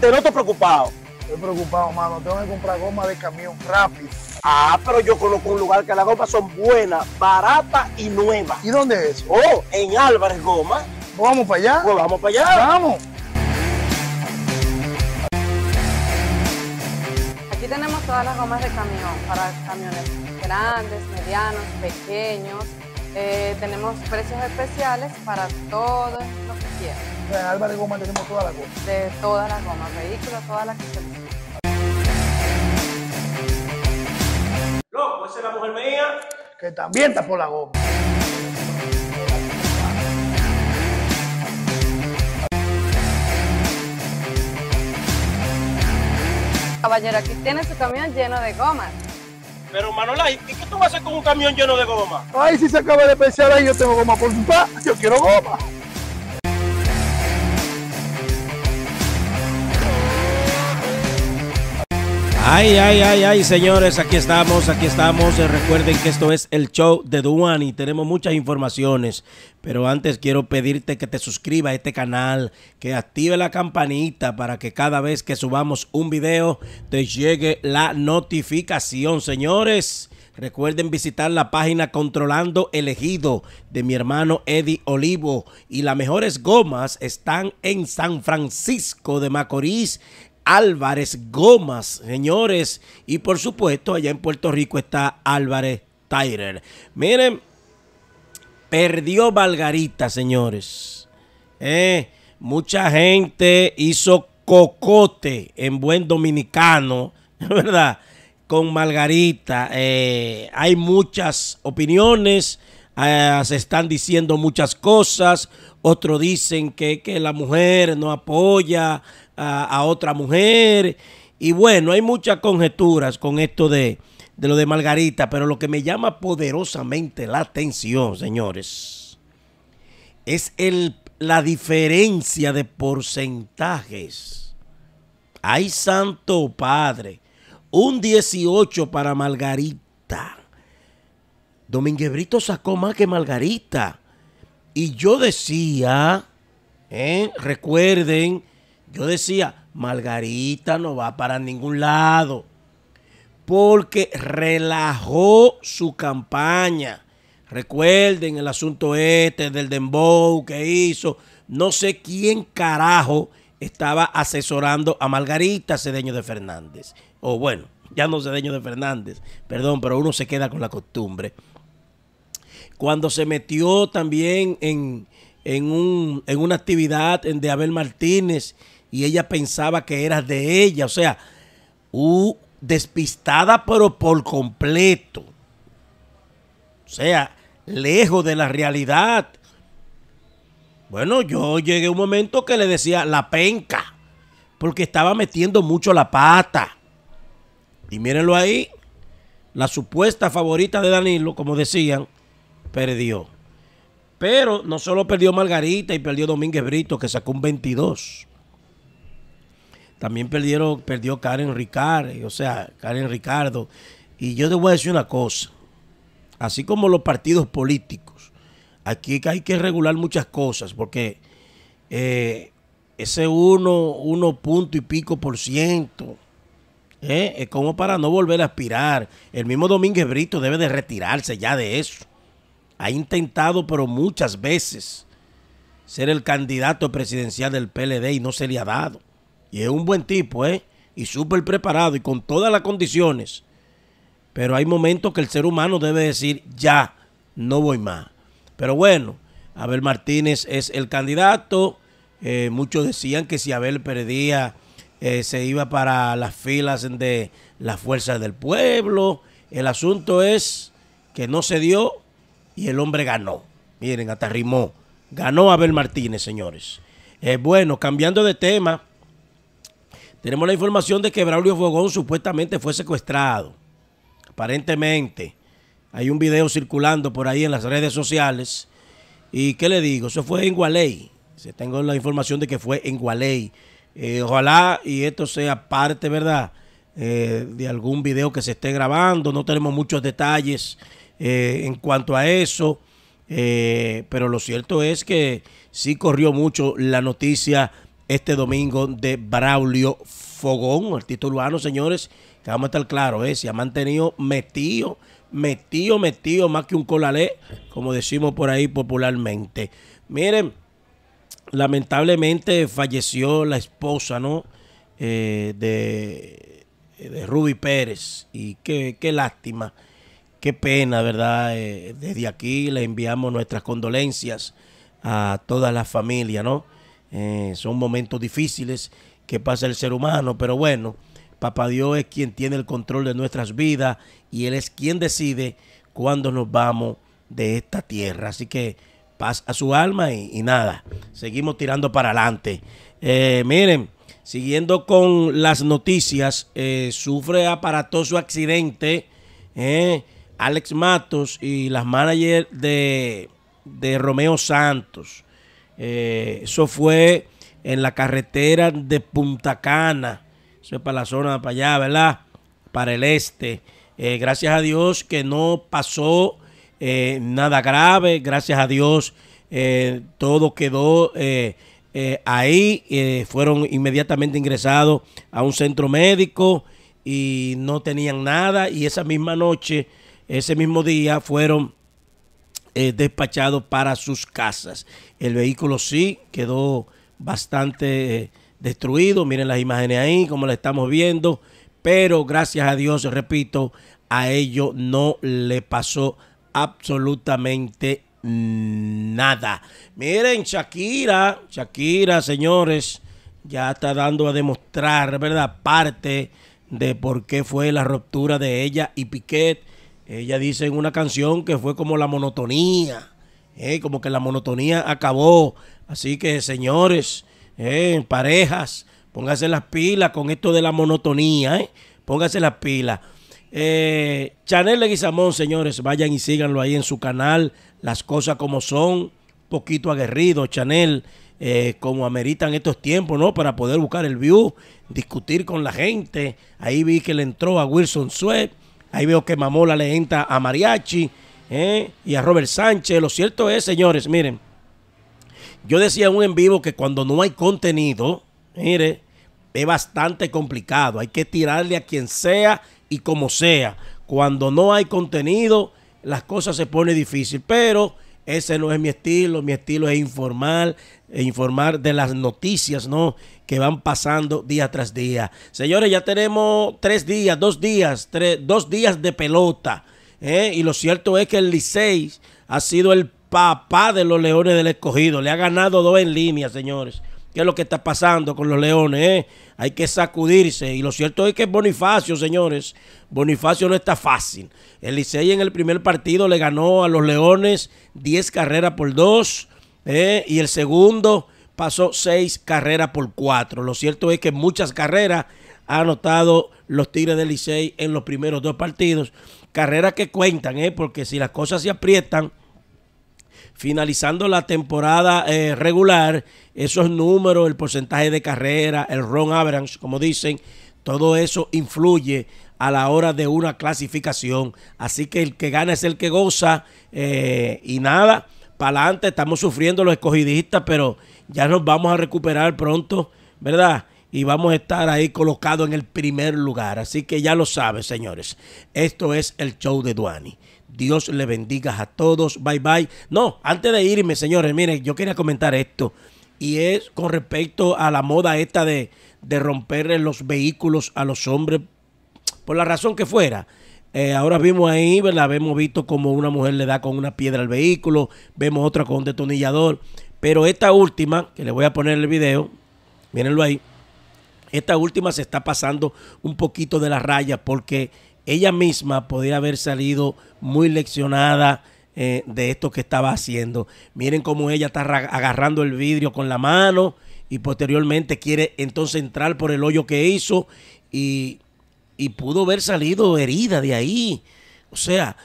te no estoy preocupado. Estoy preocupado, mano. Tengo que comprar goma de camión rápido. Ah, pero yo conozco un lugar que las gomas son buenas, baratas y nuevas. ¿Y dónde es Oh, en Álvarez Goma. vamos para allá. Pues vamos para allá. Vamos. Aquí tenemos todas las gomas de camión para camiones grandes, medianos, pequeños. Eh, tenemos precios especiales para todo lo que quieran. O en Goma tenemos todas las gomas. De todas las gomas, vehículos, todas las que se... Loco, esa es la mujer mía. Que también está por la goma. Caballero, aquí tiene su camión lleno de gomas. Pero Manolay, ¿y qué tú vas a hacer con un camión lleno de goma? Ay, si se acaba de pensar ahí, yo tengo goma por su pa, yo quiero goma. Ay, ay, ay, ay, señores, aquí estamos, aquí estamos. Eh, recuerden que esto es el show de y Tenemos muchas informaciones, pero antes quiero pedirte que te suscribas a este canal, que active la campanita para que cada vez que subamos un video te llegue la notificación, señores. Recuerden visitar la página Controlando Elegido de mi hermano Eddie Olivo. Y las mejores gomas están en San Francisco de Macorís, Álvarez Gomas, señores. Y por supuesto, allá en Puerto Rico está Álvarez Tyler. Miren, perdió Margarita, señores. Eh, mucha gente hizo cocote en buen dominicano, ¿verdad? Con Margarita. Eh, hay muchas opiniones, eh, se están diciendo muchas cosas. Otros dicen que, la mujer no apoya a, otra mujer. Y bueno, hay muchas conjeturas con esto de, lo de Margarita, pero lo que me llama poderosamente la atención, señores, es el, la diferencia de porcentajes. ay Santo Padre, un 18 para Margarita. Brito sacó más que Margarita. Y yo decía, ¿eh? recuerden, yo decía, Margarita no va para ningún lado, porque relajó su campaña. Recuerden el asunto este del Dembow que hizo. No sé quién carajo estaba asesorando a Margarita Cedeño de Fernández. O bueno, ya no Cedeño de Fernández, perdón, pero uno se queda con la costumbre cuando se metió también en, en, un, en una actividad de Abel Martínez y ella pensaba que era de ella. O sea, despistada pero por completo. O sea, lejos de la realidad. Bueno, yo llegué a un momento que le decía la penca, porque estaba metiendo mucho la pata. Y mírenlo ahí, la supuesta favorita de Danilo, como decían, perdió. Pero no solo perdió Margarita y perdió Domínguez Brito, que sacó un 22. También perdieron, perdió Karen Ricardo, o sea, Karen Ricardo. Y yo te voy a decir una cosa. Así como los partidos políticos, aquí hay que regular muchas cosas, porque eh, ese 1, punto y pico por ciento, eh, es como para no volver a aspirar. El mismo Domínguez Brito debe de retirarse ya de eso ha intentado, pero muchas veces, ser el candidato presidencial del PLD y no se le ha dado. Y es un buen tipo, ¿eh? Y súper preparado y con todas las condiciones. Pero hay momentos que el ser humano debe decir, ya, no voy más. Pero bueno, Abel Martínez es el candidato. Eh, muchos decían que si Abel perdía, eh, se iba para las filas de las fuerzas del pueblo. El asunto es que no se dio y el hombre ganó. Miren, hasta Ganó Abel Martínez, señores. Eh, bueno, cambiando de tema, tenemos la información de que Braulio Fogón supuestamente fue secuestrado. Aparentemente, hay un video circulando por ahí en las redes sociales. ¿Y qué le digo? Eso fue en Gualey. Tengo la información de que fue en Gualey. Eh, ojalá y esto sea parte, ¿verdad? Eh, de algún video que se esté grabando. No tenemos muchos detalles eh, en cuanto a eso, eh, pero lo cierto es que sí corrió mucho la noticia este domingo de Braulio Fogón, título urbano, señores, que vamos a estar claros, eh, se ha mantenido metido, metido, metido, más que un colalé, como decimos por ahí popularmente. Miren, lamentablemente falleció la esposa, ¿no? de, de Ruby Pérez, y qué, qué lástima Qué pena, ¿verdad? Eh, desde aquí le enviamos nuestras condolencias a toda la familia, ¿no? Eh, son momentos difíciles que pasa el ser humano, pero bueno, Papá Dios es quien tiene el control de nuestras vidas y Él es quien decide cuándo nos vamos de esta tierra. Así que paz a su alma y, nada, seguimos tirando para adelante. Eh, miren, siguiendo con las noticias, sufre aparatoso accidente. Eh, Alex Matos y las managers de, Romeo Santos. Eh, eso fue en la carretera de Punta Cana. Eso es para la zona para allá, ¿verdad? Para el este. Eh, gracias a Dios que no pasó eh, nada grave. Gracias a Dios todo quedó ahí. fueron inmediatamente ingresados a un centro médico y no tenían nada. Y esa misma noche ese mismo día fueron eh, despachados para sus casas. El vehículo sí quedó bastante eh, destruido. Miren las imágenes ahí, como la estamos viendo. Pero gracias a Dios, repito, a ello no le pasó absolutamente nada. Miren, Shakira, Shakira, señores, ya está dando a demostrar, ¿verdad? Parte de por qué fue la ruptura de ella y Piquet. Ella dice en una canción que fue como la monotonía, eh, como que la monotonía acabó. Así que, señores, eh, parejas, pónganse las pilas con esto de la monotonía, eh, pónganse las pilas. Eh, Chanel Leguizamón, señores, vayan y síganlo ahí en su canal, Las Cosas Como Son, poquito aguerrido, Chanel, eh, como ameritan estos tiempos, ¿no? Para poder buscar el view, discutir con la gente. Ahí vi que le entró a Wilson Sweat, Ahí veo que Mamola le entra a Mariachi ¿eh? y a Robert Sánchez. Lo cierto es, señores, miren, yo decía en un en vivo que cuando no hay contenido, mire, es bastante complicado. Hay que tirarle a quien sea y como sea. Cuando no hay contenido, las cosas se ponen difíciles. Pero ese no es mi estilo, mi estilo es informal, e informar de las noticias, ¿no? Que van pasando día tras día. Señores, ya tenemos tres días, dos días, dos días de pelota. ¿eh? Y lo cierto es que el Licey ha sido el papá de los Leones del Escogido. Le ha ganado dos en línea, señores qué es lo que está pasando con los leones. Eh? Hay que sacudirse. Y lo cierto es que Bonifacio, señores, Bonifacio no está fácil. El Licey en el primer partido le ganó a los leones 10 carreras por 2. Eh, y el segundo pasó 6 carreras por 4. Lo cierto es que muchas carreras ha anotado los Tigres del Licey en los primeros dos partidos. Carreras que cuentan, ¿eh? porque si las cosas se aprietan finalizando la temporada eh, regular, esos números, el porcentaje de carrera, el Ron average, como dicen, todo eso influye a la hora de una clasificación. Así que el que gana es el que goza eh, y nada, para adelante estamos sufriendo los escogidistas, pero ya nos vamos a recuperar pronto, ¿verdad? y vamos a estar ahí colocados en el primer lugar. Así que ya lo saben, señores. Esto es el show de Duani. Dios le bendiga a todos. Bye bye. No, antes de irme, señores, miren, yo quería comentar esto. Y es con respecto a la moda esta de, de romper los vehículos a los hombres, por la razón que fuera. Eh, ahora vimos ahí, ¿verdad? Hemos visto como una mujer le da con una piedra al vehículo, vemos otra con un detonillador. Pero esta última, que le voy a poner el video, mírenlo ahí. Esta última se está pasando un poquito de la raya porque ella misma podría haber salido muy leccionada eh, de esto que estaba haciendo. Miren cómo ella está agarrando el vidrio con la mano y posteriormente quiere entonces entrar por el hoyo que hizo y, y pudo haber salido herida de ahí. O sea,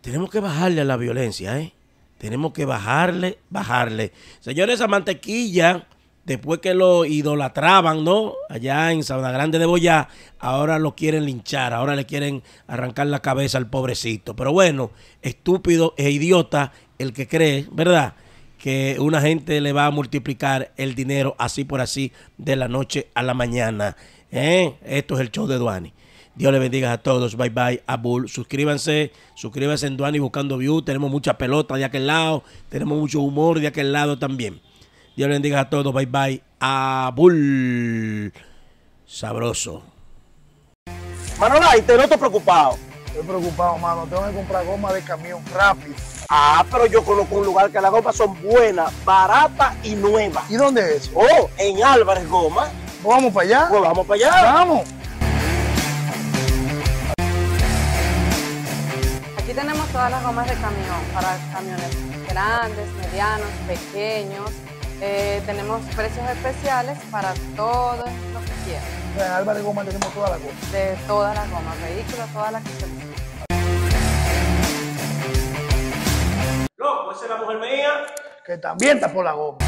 tenemos que bajarle a la violencia, ¿eh? Tenemos que bajarle, bajarle. Señores, a mantequilla después que lo idolatraban, ¿no? Allá en Sabana Grande de Boyá, ahora lo quieren linchar, ahora le quieren arrancar la cabeza al pobrecito. Pero bueno, estúpido e idiota el que cree, ¿verdad? Que una gente le va a multiplicar el dinero así por así de la noche a la mañana. ¿Eh? Esto es el show de Duani. Dios le bendiga a todos. Bye bye, Abul. Suscríbanse, suscríbanse en Duani Buscando View. Tenemos mucha pelota de aquel lado, tenemos mucho humor de aquel lado también. Dios bendiga a todos. Bye bye. A Abul. Sabroso. Manolay, te noto preocupado. Estoy preocupado, mano. Tengo que comprar goma de camión rápido. Ah, pero yo conozco un lugar que las gomas son buenas, baratas y nuevas. ¿Y dónde es? Oh, en Álvarez Goma. Pues vamos para allá. Pues vamos para allá. Vamos. Aquí tenemos todas las gomas de camión para camiones grandes, medianos, pequeños eh, tenemos precios especiales para todo lo que quieran. O sea, en Goma tenemos toda la goma. De todas las gomas, vehículos, todas las que se Loco, esa es la mujer mía. Que también está por la goma.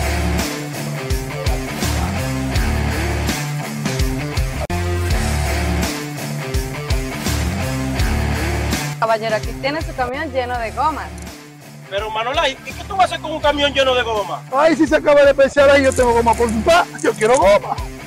Caballero, aquí tiene su camión lleno de gomas. Pero ¿y ¿qué, tú vas a hacer con un camión lleno de goma? Ay, si se acaba de pensar ahí, yo tengo goma por su papá, yo quiero goma.